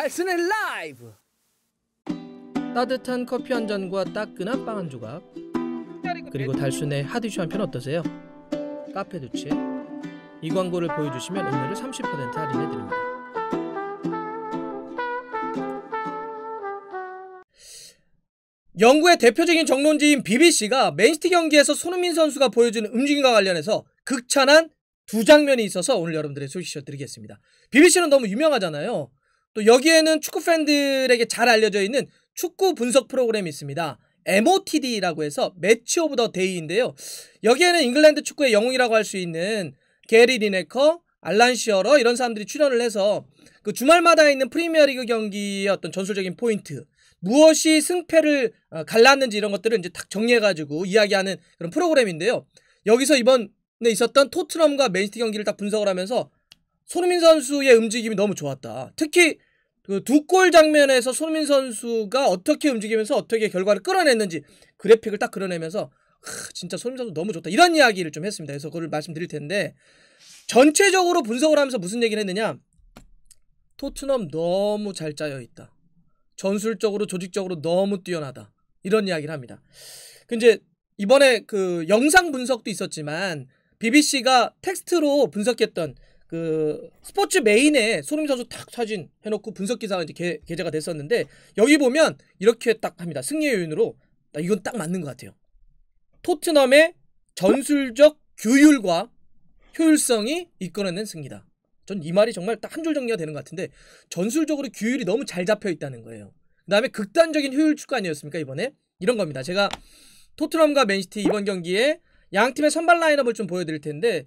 칼슨의 라이브 따뜻한 커피 한 잔과 따끈한 빵 한 조각 그리고 달순의 하이슈한 편 어떠세요? 카페 두 치 이 광고를 보여주시면 음료를 30% 할인해드립니다 영국의 대표적인 정론지인 BBC가 맨시티 경기에서 손흥민 선수가 보여주는 움직임과 관련해서 극찬한 두 장면이 있어서 오늘 여러분들의 소식을 드리겠습니다. BBC는 너무 유명하잖아요. 또 여기에는 축구 팬들에게 잘 알려져 있는 축구 분석 프로그램이 있습니다. MOTD라고 해서 매치 오브 더 데이인데요. 여기에는 잉글랜드 축구의 영웅이라고 할 수 있는 게리 리네커, 알란 시어러 이런 사람들이 출연을 해서 그 주말마다 있는 프리미어리그 경기의 어떤 전술적인 포인트, 무엇이 승패를 어, 갈랐는지 이런 것들을 이제 탁 정리해가지고 이야기하는 그런 프로그램인데요. 여기서 이번에 있었던 토트넘과 맨시티 경기를 딱 분석을 하면서 손흥민 선수의 움직임이 너무 좋았다. 특히 그두 골 장면에서 손흥민 선수가 어떻게 움직이면서 어떻게 결과를 끌어냈는지 그래픽을 딱 그려내면서 크, 진짜 손흥민 선수 너무 좋다. 이런 이야기를 좀 했습니다. 그래서 그걸 말씀드릴 텐데 전체적으로 분석을 하면서 무슨 얘기를 했느냐? 토트넘 너무 잘 짜여 있다. 전술적으로 조직적으로 너무 뛰어나다. 이런 이야기를 합니다. 근데 그 이번에 그 영상 분석도 있었지만 BBC가 텍스트로 분석했던 그 스포츠 메인에 손흥민 선수 탁 사진 해놓고 분석 기사가 이제 게, 게재가 됐었는데 여기 보면 이렇게 딱 합니다. 승리의 요인으로 이건 딱 맞는 것 같아요. 토트넘의 전술적 규율과 효율성이 이끌어낸 승리다. 전 이 말이 정말 딱 한 줄 정리가 되는 것 같은데 전술적으로 규율이 너무 잘 잡혀 있다는 거예요. 그다음에 극단적인 효율 축구 아니었습니까 이번에 이런 겁니다. 제가 토트넘과 맨시티 이번 경기에 양 팀의 선발 라인업을 좀 보여드릴 텐데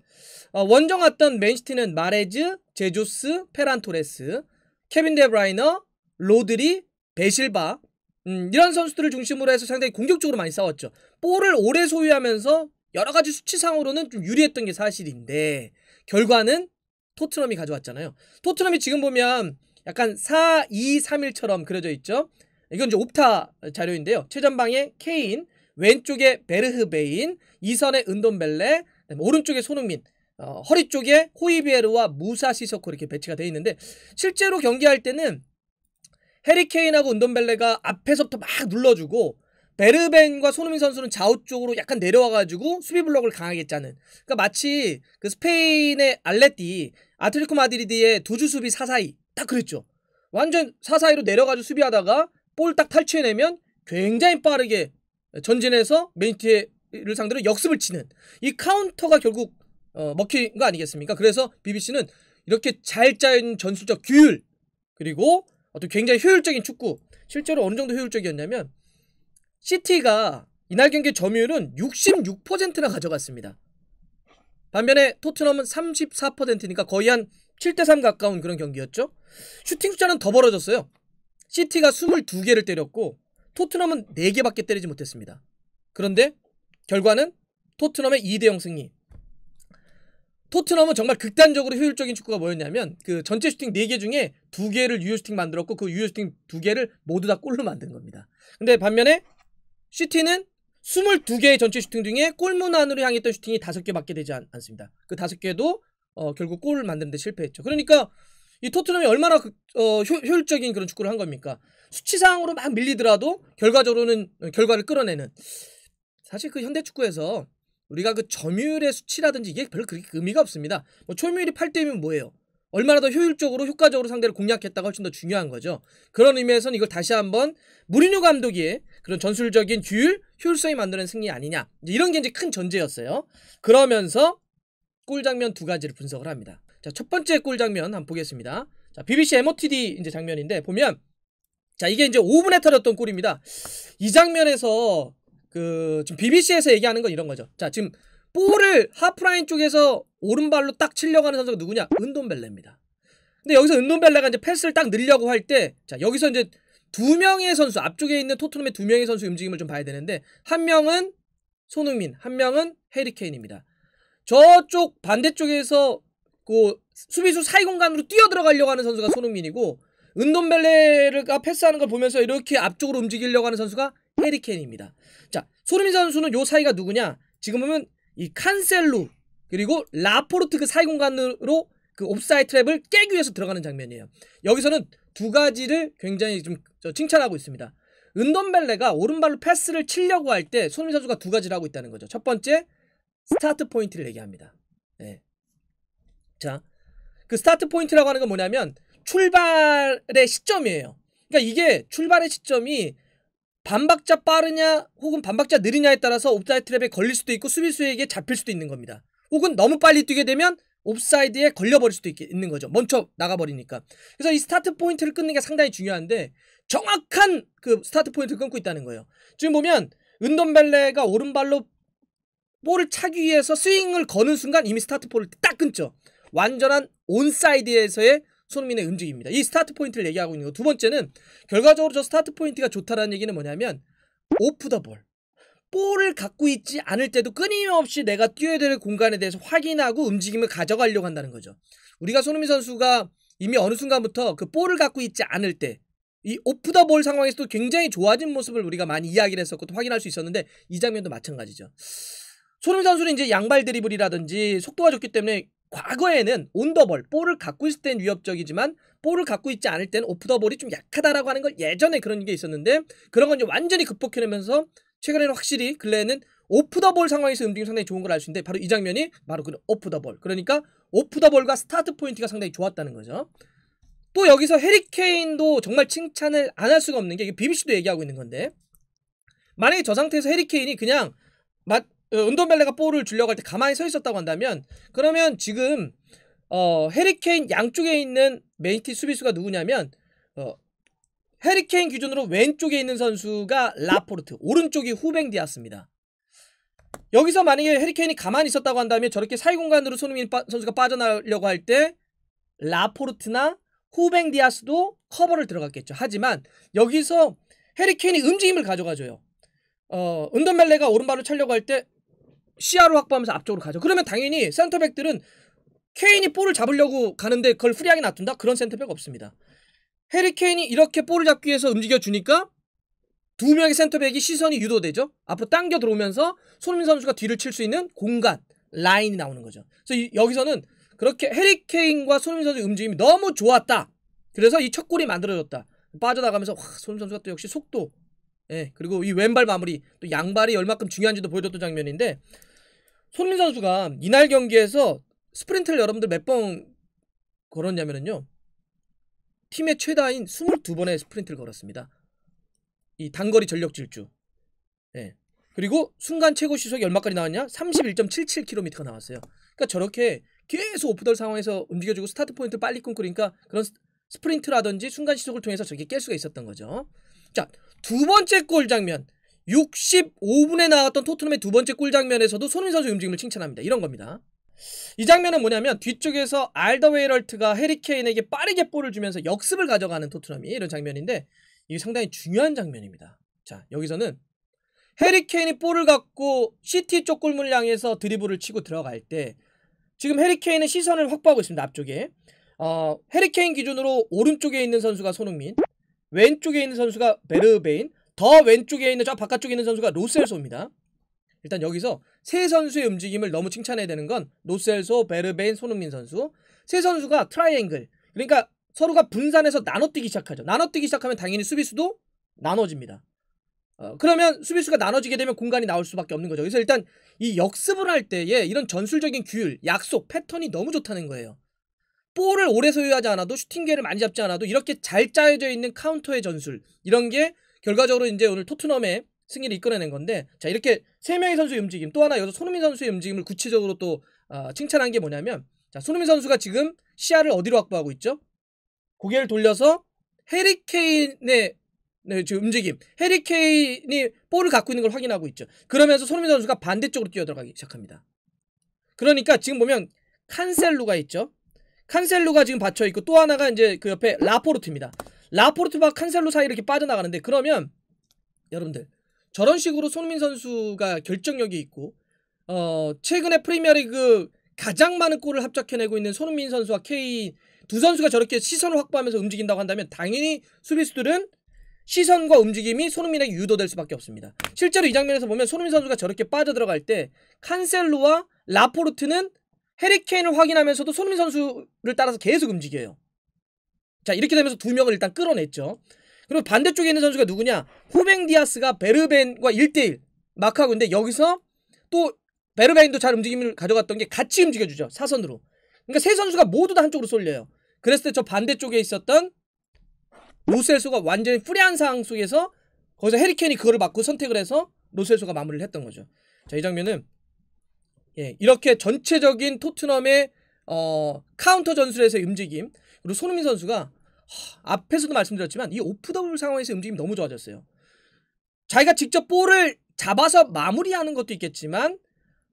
어, 원정 왔던 맨시티는 마레즈, 제조스, 페란토레스, 케빈 데브라이너, 로드리, 베실바 음, 이런 선수들을 중심으로 해서 상당히 공격적으로 많이 싸웠죠. 볼을 오래 소유하면서 여러 가지 수치상으로는 좀 유리했던 게 사실인데 결과는 토트넘이 가져왔잖아요. 토트넘이 지금 보면 약간 4-2-3-1처럼 그려져 있죠. 이건 이제 옵타 자료인데요. 최전방에 케인, 왼쪽에 베르흐베인, 이선의 은돈벨레, 오른쪽에 손흥민, 어, 허리 쪽에 호이비에르와 무사시서코 이렇게 배치가 되어 있는데 실제로 경기할 때는 해리케인하고 은돈벨레가 앞에서부터 막 눌러주고 베르벤과 손흥민 선수는 좌우 쪽으로 약간 내려와가지고 수비 블록을 강하게 짜는. 그러니까 마치 그 스페인의 알레띠 아틀리코 마드리드의 두주 수비 사사이 딱 그랬죠. 완전 사사이로 내려가지고 수비하다가 볼 딱 탈취해내면 굉장히 빠르게 전진해서 메인티를 상대로 역습을 치는 이 카운터가 결국 어, 먹힌 거 아니겠습니까? 그래서 BBC는 이렇게 잘 짜인 전술적 규율 그리고 어떤 굉장히 효율적인 축구 실제로 어느 정도 효율적이었냐면 시티가 이날 경기 점유율은 66%나 가져갔습니다. 반면에 토트넘은 34%니까 거의 한 7대3 가까운 그런 경기였죠. 슈팅 숫자는 더 벌어졌어요. 시티가 22개를 때렸고 토트넘은 4개밖에 때리지 못했습니다. 그런데 결과는 토트넘의 2대0 승리. 토트넘은 정말 극단적으로 효율적인 축구가 뭐였냐면 그 전체 슈팅 4개 중에 2개를 유효슈팅 만들었고 그 유효슈팅 2개를 모두 다 골로 만든 겁니다. 근데 반면에 시티는 22개의 전체 슈팅 중에 골문 안으로 향했던 슈팅이 5개밖에 되지 않, 습니다그 5개도 어, 결국 골을 만드는데 실패했죠. 그러니까 이 토트넘이 얼마나 그, 어, 효, 율적인 그런 축구를 한 겁니까? 수치상으로 막 밀리더라도 결과적으로는 어, 결과를 끌어내는 사실 그 현대 축구에서 우리가 그 점유율의 수치라든지 이게 별로 그렇게 의미가 없습니다. 뭐 초유율이 8대면 뭐예요? 얼마나 더 효율적으로 효과적으로 상대를 공략했다가 훨씬 더 중요한 거죠. 그런 의미에서는 이걸 다시 한번 무리뉴 감독이 그런 전술적인 규율, 효율성이 만드는 승리 아니냐. 이런 게 이제 큰 전제였어요. 그러면서 골 장면 두 가지를 분석을 합니다. 자, 첫 번째 골 장면 한번 보겠습니다. 자, BBC MOTD 이제 장면인데 보면 자, 이게 이제 5분에 터졌던 골입니다. 이 장면에서 그 지금 BBC에서 얘기하는 건 이런 거죠. 자, 지금 볼을 하프라인 쪽에서 오른발로 딱 치려고 하는 선수가 누구냐? 은돈벨레입니다. 근데 여기서 은돈벨레가 이제 패스를 딱 늘려고 할때 자, 여기서 이제 두 명의 선수 앞쪽에 있는 토트넘의 두 명의 선수 움직임을 좀 봐야 되는데 한 명은 손흥민, 한 명은 해리케인입니다. 저쪽 반대쪽에서 그 수비수 사이 공간으로 뛰어 들어가려고 하는 선수가 손흥민이고 은돈벨레가 패스하는 걸 보면서 이렇게 앞쪽으로 움직이려고 하는 선수가 헤리케인입니다. 자, 손흥민 선수는 요 사이가 누구냐? 지금 보면 이 칸셀루 그리고 라포르트 그 사이 공간으로 그 옵사이 트랩을 깨기 위해서 들어가는 장면이에요. 여기서는 두 가지를 굉장히 좀 칭찬하고 있습니다. 은돈벨레가 오른발로 패스를 치려고 할 때 손흥민 선수가 두 가지를 하고 있다는 거죠. 첫 번째 스타트 포인트를 얘기합니다. 네. 자, 그 스타트 포인트라고 하는 건 뭐냐면 출발의 시점이에요. 그러니까 이게 출발의 시점이 반박자 빠르냐 혹은 반박자 느리냐에 따라서 옵사이드 트랩에 걸릴 수도 있고 수비수에게 잡힐 수도 있는 겁니다. 혹은 너무 빨리 뛰게 되면 옵사이드에 걸려버릴 수도 있, 있는 거죠. 먼저 나가버리니까. 그래서 이 스타트 포인트를 끊는 게 상당히 중요한데 정확한 그 스타트 포인트를 끊고 있다는 거예요. 지금 보면 은돔벨레가 오른발로 볼을 차기 위해서 스윙을 거는 순간 이미 스타트 볼을 딱 끊죠. 완전한 온사이드에서의 손흥민의 움직입니다이 스타트 포인트를 얘기하고 있는 거. 두 번째는 결과적으로 저 스타트 포인트가 좋다라는 얘기는 뭐냐면 오프 더 볼. 볼을 갖고 있지 않을 때도 끊임없이 내가 뛰어야 될 공간에 대해서 확인하고 움직임을 가져가려고 한다는 거죠. 우리가 손흥민 선수가 이미 어느 순간부터 그 볼을 갖고 있지 않을 때 이 오프 더 볼 상황에서도 굉장히 좋아진 모습을 우리가 많이 이야기를 했었고 또 확인할 수 있었는데 이 장면도 마찬가지죠. 손흥민 선수는 이제 양발 드리블이라든지 속도가 좋기 때문에 과거에는 온더볼, 볼을 갖고 있을 땐 위협적이지만 볼을 갖고 있지 않을 땐 오프 더 볼이 좀 약하다라고 하는 걸 예전에 그런 게 있었는데 그런 건 이제 완전히 극복해내면서 최근에는 확실히 근래에는 오프 더볼 상황에서 움직임이 상당히 좋은 걸 알 수 있는데 바로 이 장면이 바로 그 오프 더 볼. 그러니까 오프 더 볼과 스타트 포인트가 상당히 좋았다는 거죠. 또 여기서 해리케인도 정말 칭찬을 안 할 수가 없는 게 BBC도 얘기하고 있는 건데 만약에 저 상태에서 해리케인이 그냥 마, 어, 은돔벨레가 볼을 주려고 할 때 가만히 서 있었다고 한다면 그러면 지금 어, 해리케인 양쪽에 있는 메이티 수비수가 누구냐면 어, 해리케인 기준으로 왼쪽에 있는 선수가 라포르트 오른쪽이 후뱅디아스입니다. 여기서 만약에 해리케인이 가만히 있었다고 한다면 저렇게 사이 공간으로 손흥민 빠, 선수가 빠져나려고 할 때 라포르트나 후뱅디아스도 커버를 들어갔겠죠. 하지만 여기서 해리케인이 움직임을 가져가줘요. 어, 은던멜레가 오른발로 차려고 할때 시야로 확보하면서 앞쪽으로 가죠. 그러면 당연히 센터백들은 케인이 볼을 잡으려고 가는데 그걸 프리하게 놔둔다? 그런 센터백 없습니다. 해리 케인이 이렇게 볼을 잡기 위해서 움직여주니까 두 명의 센터백이 시선이 유도되죠. 앞으로 당겨 들어오면서 손흥민 선수가 뒤를 칠 수 있는 공간, 라인이 나오는 거죠. 그래서 이, 여기서는 그렇게 해리 케인과 손흥민 선수의 움직임이 너무 좋았다. 그래서 이 첫 골이 만들어졌다. 빠져나가면서 와, 손흥민 선수가 또 역시 속도, 예, 그리고 이 왼발 마무리 또 양발이 얼마큼 중요한지도 보여줬던 장면인데 손흥민 선수가 이날 경기에서 스프린트를 여러분들 몇 번 걸었냐면요 팀의 최다인 22번의 스프린트를 걸었습니다. 이 단거리 전력 질주. 예. 그리고 순간 최고 시속이 얼마까지 나왔냐? 31.77km가 나왔어요. 그러니까 저렇게 계속 오프덜 상황에서 움직여주고 스타트 포인트 빨리 끊고 그러니까 그런 스프린트라든지 순간 시속을 통해서 저렇게 깰 수가 있었던 거죠. 자, 두 번째 골 장면 65분에 나왔던 토트넘의 두 번째 골 장면에서도 손흥민 선수 움직임을 칭찬합니다. 이런 겁니다. 이 장면은 뭐냐면 뒤쪽에서 알더웨이럴트가 해리케인에게 빠르게 볼을 주면서 역습을 가져가는 토트넘이 이런 장면인데 이게 상당히 중요한 장면입니다. 자 여기서는 해리케인이 볼을 갖고 시티 쪽 골문을 향해서 드리블을 치고 들어갈 때 지금 해리케인은 시선을 확보하고 있습니다. 앞쪽에 어, 해리케인 기준으로 오른쪽에 있는 선수가 손흥민 왼쪽에 있는 선수가 베르베인, 더 왼쪽에 있는 저 바깥쪽에 있는 선수가 로셀소입니다. 일단 여기서 세 선수의 움직임을 너무 칭찬해야 되는 건 로셀소, 베르베인, 손흥민 선수 세 선수가 트라이앵글 그러니까 서로가 분산해서 나눠뛰기 시작하죠. 나눠뛰기 시작하면 당연히 수비수도 나눠집니다. 어, 그러면 수비수가 나눠지게 되면 공간이 나올 수밖에 없는 거죠. 그래서 일단 이 역습을 할 때에 이런 전술적인 규율, 약속, 패턴이 너무 좋다는 거예요. 볼을 오래 소유하지 않아도 슈팅 계를 많이 잡지 않아도 이렇게 잘 짜여져 있는 카운터의 전술 이런 게 결과적으로 이제 오늘 토트넘의 승리를 이끌어낸 건데 자 이렇게 세 명의 선수의 움직임 또 하나 여기서 손흥민 선수의 움직임을 구체적으로 또 어, 칭찬한 게 뭐냐면 자 손흥민 선수가 지금 시야를 어디로 확보하고 있죠? 고개를 돌려서 해리케인의 네, 지금 움직임. 해리케인이 볼을 갖고 있는 걸 확인하고 있죠. 그러면서 손흥민 선수가 반대쪽으로 뛰어들어가기 시작합니다. 그러니까 지금 보면 칸셀루가 있죠. 칸셀루가 지금 받쳐 있고 또 하나가 이제 그 옆에 라포르트입니다. 라포르트와 칸셀루 사이 이렇게 빠져나가는데 그러면 여러분들 저런 식으로 손흥민 선수가 결정력이 있고 어 최근에 프리미어리그 가장 많은 골을 합작해내고 있는 손흥민 선수와 케인 두 선수가 저렇게 시선을 확보하면서 움직인다고 한다면 당연히 수비수들은 시선과 움직임이 손흥민에게 유도될 수밖에 없습니다. 실제로 이 장면에서 보면 손흥민 선수가 저렇게 빠져들어갈 때 칸셀루와 라포르트는 해리케인을 확인하면서도 손흥민 선수를 따라서 계속 움직여요. 자 이렇게 되면서 두 명을 일단 끌어냈죠. 그리고 반대쪽에 있는 선수가 누구냐? 후뱅 디아스가 베르벤과 1대1 막하고 있는데 여기서 또 베르벤도 잘 움직임을 가져갔던 게 같이 움직여주죠. 사선으로. 그러니까 세 선수가 모두 다 한쪽으로 쏠려요. 그랬을 때 저 반대쪽에 있었던 로셀소가 완전히 프리한 상황 속에서 거기서 해리케인이 그거를 맞고 선택을 해서 로셀소가 마무리를 했던 거죠. 자, 이 장면은 예, 이렇게 전체적인 토트넘의 어, 카운터 전술에서의 움직임 그리고 손흥민 선수가 하, 앞에서도 말씀드렸지만 이 오프더블 상황에서 움직임이 너무 좋아졌어요. 자기가 직접 볼을 잡아서 마무리하는 것도 있겠지만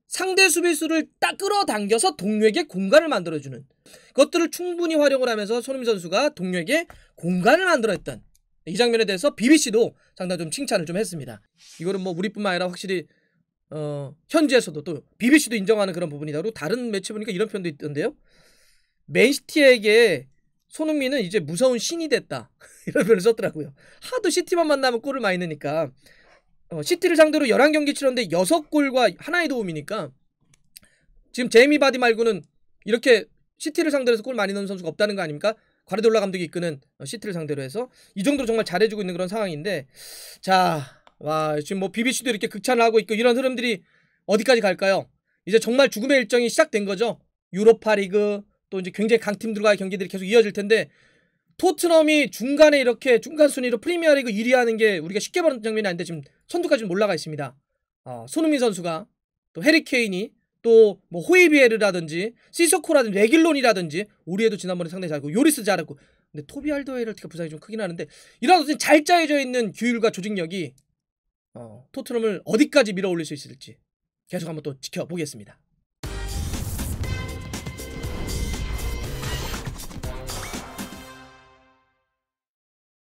상대 수비수를 딱 끌어당겨서 동료에게 공간을 만들어주는 그것들을 충분히 활용을 하면서 손흥민 선수가 동료에게 공간을 만들어냈던 이 장면에 대해서 BBC도 상당히 좀 칭찬을 좀 했습니다. 이거는 뭐 우리뿐만 아니라 확실히 어, 현지에서도 또 BBC도 인정하는 그런 부분이다. 그리고 다른 매체 보니까 이런 표현도 있던데요. 맨시티에게 손흥민은 이제 무서운 신이 됐다. 이런 표현을 썼더라고요. 하도 시티만 만나면 골을 많이 넣으니까 어, 시티를 상대로 11경기 치렀는데 6골과 하나의 도움이니까 지금 제이미 바디 말고는 이렇게 시티를 상대로 해서 골 많이 넣는 선수가 없다는 거 아닙니까? 과르돌라 감독이 이끄는 시티를 상대로 해서 이 정도로 정말 잘해주고 있는 그런 상황인데 자와 지금 뭐 BBC도 이렇게 극찬하고 을 있고 이런 흐름들이 어디까지 갈까요? 이제 정말 죽음의 일정이 시작된 거죠. 유로파 리그 또 이제 굉장히 강팀들과의 경기들이 계속 이어질 텐데 토트넘이 중간에 이렇게 중간 순위로 프리미어리그 1위 하는 게 우리가 쉽게 보는 장면이 아닌데 지금 선두까지 좀 올라가 있습니다. 어, 손흥민 선수가 또 해리 케인이 또 뭐 호이비에르라든지 시소코라든지 레길론이라든지 우리에도 지난번에 상당히 잘하고 그 요리스 잘했고 근데 토비 알도에르 특가 부상이 좀 크긴 하는데 이런 어떤 잘 짜여져 있는 규율과 조직력이 어, 토트넘을 어디까지 밀어올릴 수 있을지 계속 한번 또 지켜보겠습니다.